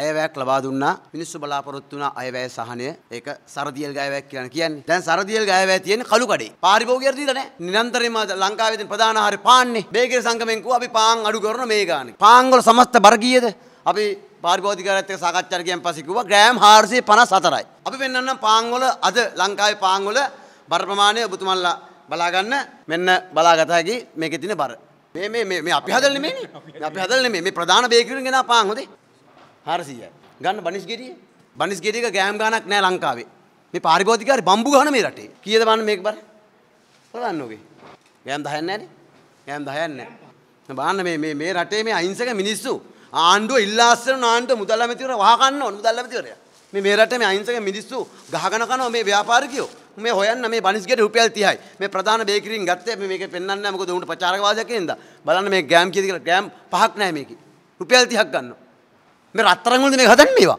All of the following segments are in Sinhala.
අයවැයක් ලබා දුන්නා මිනිස්සු බලාපොරොත්තු වුණා අයවැය සහනය ඒක සරදියල් ගයවැයක් කියලා කියන්නේ දැන් සරදියල් ගයවැය තියෙන්නේ කළු කඩේ පාරිභෝගිකයට දීලා නැහැ නිරන්තරයෙන්ම ලංකාවේ තියෙන ප්‍රධාන ආහාරය පාන්නේ බේකරි සංගමෙන් කිව්වා අපි පාන් අඩු කරන මේ ගානේ පාන් වල සමස්ත බර්ගීයද අපි පාරිභෝගිකයත් එක්ක සාකච්ඡා කරගෙන පස්සේ කිව්වා ග්‍රෑම් 454යි අපි පෙන්වන්නම් පාන් වල අද ලංකාවේ පාන් වල බර ප්‍රමාණය ඔබතුමන්ලා බලා ගන්න මෙන්න බලාගත හැකි මේකේ තියෙන බර මේ මේ මේ මේ අපි හදලා නෙමෙයිනේ. මේ අපි හදලා නෙමෙයි. මේ ප්‍රධාන බේකරියෙන් ගෙනා පාන් හොදේ. 400යි. ගන්න බනිස් ගෙඩිය. බනිස් ගෙඩියක ගෑම් ගානක් නෑ ලංකාවේ. මේ පාරිභෝගික හරි බම්බු ගහන මේ රටේ. කීයද බාන්න මේක බර? බලන්න ඔගේ. ගෑම් 10ක් නෑනේ. ගෑම් 10ක් නෑ. බලන්න මේ මේ මේ රටේ මේ අහිංසක මිනිස්සු ආණ්ඩුව ඉල්ලාස්සන ආණ්ඩුව මුදල් ඇමතිවරයා වහ ගන්න ඕන මුදල් ඇමතිවරයා. මේ මේ රටේ මේ අහිංසක මිනිස්සු ගහගෙන කනවා මේ ව්‍යාපාරිකයෝ. මේ හොයන්න මේ බනිස්ගෙට රුපියල් 30යි මේ ප්‍රධාන බේකරියෙන් ගත්තේ මේ මේක පෙන්වන්නේ නැහැ මොකද උන්ට ප්‍රචාරක වාදයක් එනදා බලන්න මේ ග්‍රෑම් කීයද කියලා ග්‍රෑම් පහක් නැහැ මේකේ රුපියල් 30ක් ගන්නවා මේ රත්තරන් වලද මේක හදන්නේ මේවා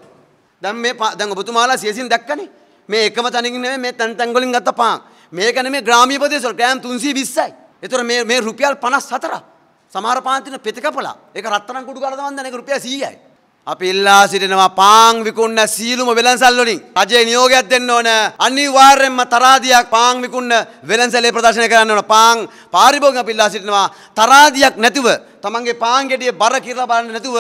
දැන් මේ දැන් ඔබතුමාලා සියසින් දැක්කනේ මේ එකම තැනකින් නෙමෙයි මේ තැන් තැන් වලින් ගත්ත පහක් මේක නෙමෙයි ග්‍රාමීය ප්‍රදේශවල ග්‍රෑම් 320යි ඒතර මේ මේ රුපියල් 54ක් සමහර පාන්තින පෙති කපලා ඒක රත්තරන් කුඩු කරලා දවන්දන ඒක රුපියල් 100යි අපි ඉල්ලා සිටිනවා පාං විකුන්න සීලුම වෙළන්සල්ලොලින් රජයේ නියෝගයක් දෙන්න ඕන අනිවාර්යෙන්ම තරාදියක් පාං විකුන්න වෙළන්සලේ ප්‍රදර්ශනය කරන්න ඕන පාං පාරිභෝගික අපි ඉල්ලා සිටිනවා තරාදියක් නැතිව තමන්ගේ පාන්ගෙඩිය බර කියලා බලන්න නැතුව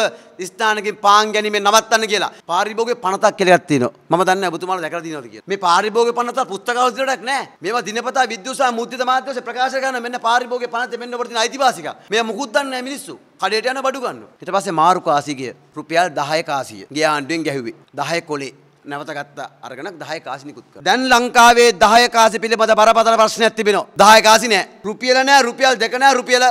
ස්ථානකින් පාන් ගැනීමෙන් නවත්තන්න කියලා. පාරිභෝගේ පනතක් කියලා එකක් තියෙනවා. මම දන්නේ නැහැ ඔබතුමාලා දැකලා තියෙනවද කියලා. මේ පාරිභෝගේ පනත පුස්තකාවල තියෙනටක් නැහැ. මේවා දිනපතා විද්‍යුසා මුද්‍රිත මාධ්‍යවල ප්‍රකාශ කරන මෙන්න පාරිභෝගේ පනත මෙන්න ඔබට තියෙන අයිතිවාසිකම්. මේවා මුකුත් දන්නේ නැහැ මිනිස්සු. කඩේට යන බඩු ගන්නවා. ඊට පස්සේ මාරු කාසිය ගිය රුපියල් 10 කාසිය. ගියාණ්ඩුවෙන් ගැහුවේ. 10 කොලේ නැවතගත්ත අරගෙන 10 කාසි නිකුත් කරා. දැන් ලංකාවේ 10 කාසි පිළිබඳ බරපතල ප්‍රශ්නයක් තිබෙනවා. 10 කාසි නෑ. රුපියල නෑ, රුපියල් දෙක නෑ, රුපියල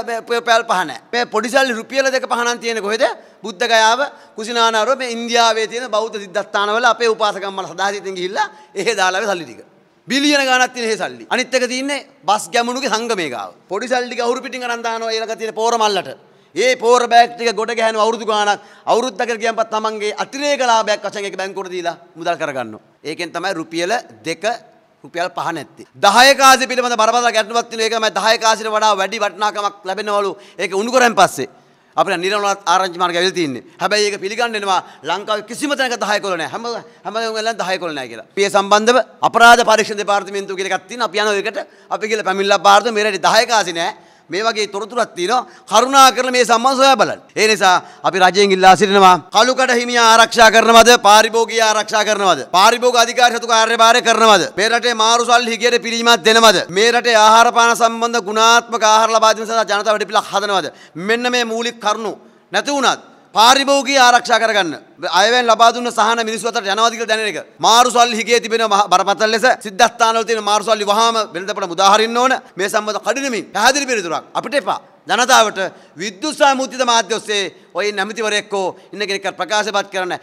පැල් පහ නෑ. මේ පොඩිසල් රුපියල දෙක පහ නම් තියෙන්නේ කොහෙද? බුද්ධ ගයාව, කුසිනානාරෝ මේ ඉන්දියාවේ තියෙන බෞද්ධ සිද්ධාස්ථානවල අපේ උපාසකම් වල සදාසිතින් ගිහිල්ලා එහෙ දාලා වේ සල්ලි ටික. බිලියන ගානක් තියෙන හේ සල්ලි. අනිත් එක තියෙන්නේ බස් ගැමුණුගේ සංගමේ ගාව. පොඩි සල්ලි ටික අහුරු පිටින් අරන් දානවා ඊළඟ තියෙන පෝර මල්ලට. ඒ පෝර බෑග් ටික ගොඩ ගැහෙනව අවුරුදු ගාණක් අවුරුද්දකට ගියන් පස්සේ තමන්ගේ අතිරේක ලාභයක් වශයෙන් ඒක බැංකුවට දීලා මුදල් කරගන්නවා. ඒකෙන් තමයි රුපියල 2 රුපියල් 5 නැත්තේ. 10 කාසි පිළිබඳ බරපතල ගැටලුවක් තියෙනවා. ඒක තමයි 10 කාසිට වඩා වැඩි වටිනාකමක් ලැබෙනවලු. ඒක උණු කරන් පස්සේ අපිට නිර්මලවත් ආරංචි මාර්ගය ඇවිල්ලා තින්නේ. හැබැයි ඒක පිළිගන්නෙනවා ලංකාවේ කිසිම තැනක 10 කොළ නැහැ. හැම හැම වෙලාවෙම 10 කොළ නැහැ කියලා. පිය සම්බන්ධව අපරාධ පරීක්ෂණ දෙපාර්තමේන්තුව කියලා එකක් තියෙනවා. අපි යනවා ඒකට. අපි කියලා පැමිණිලා පාර්තමේන්තුවේ මේ රටේ 10 කාසි නැහැ. මේ වගේ තොරතුරක් තියෙනවා කරුණා කරලා මේ සම්බන්ධ සොයා බලන්න. ඒ නිසා අපි රජයෙන් ඉල්ලා සිටිනවා කලුකඩ හිමියා ආරක්ෂා කරනවද? පාරිභෝගිකය ආරක්ෂා කරනවද? පාරිභෝගික අධිකාරී සතු කාර්යභාරය කරනවද? මේ රටේ මාරුසල් හිගියට පිළිමත් දෙනවද? මේ රටේ ආහාර පාන සම්බන්ධ ගුණාත්මක ආහාර ලබා දීම සඳහා ජනතාව වැඩපිළිවෙලක් හදනවද? මෙන්න මේ මූලික කරුණු නැති වුණත් පාරිභෝගී ආරක්ෂා කරගන්න. අයවැයෙන් ලබා දුන්න සහන මිනිස්සු අතරට යනවාද කියලා දැනෙන එක. මාරු සල්ලි හිගේ තිබෙන බරපතල ලෙස සිද්ධාස්ථානවල තියෙන මාරු සල්ලි වහාම වෙළඳපොළ මුදාහරින්න ඕන. මේ සම්බන්ධ කඩිනමින් පැහැදිලි පිළිතුරක් අපිට එපා. ජනතාවට විද්‍යුත් සාමුද්‍රිත මාධ්‍ය ඔස්සේ ඔය නැමැතිවරයෙක් හෝ ඉන්න කෙනෙක් ප්‍රකාශපත් කරන්න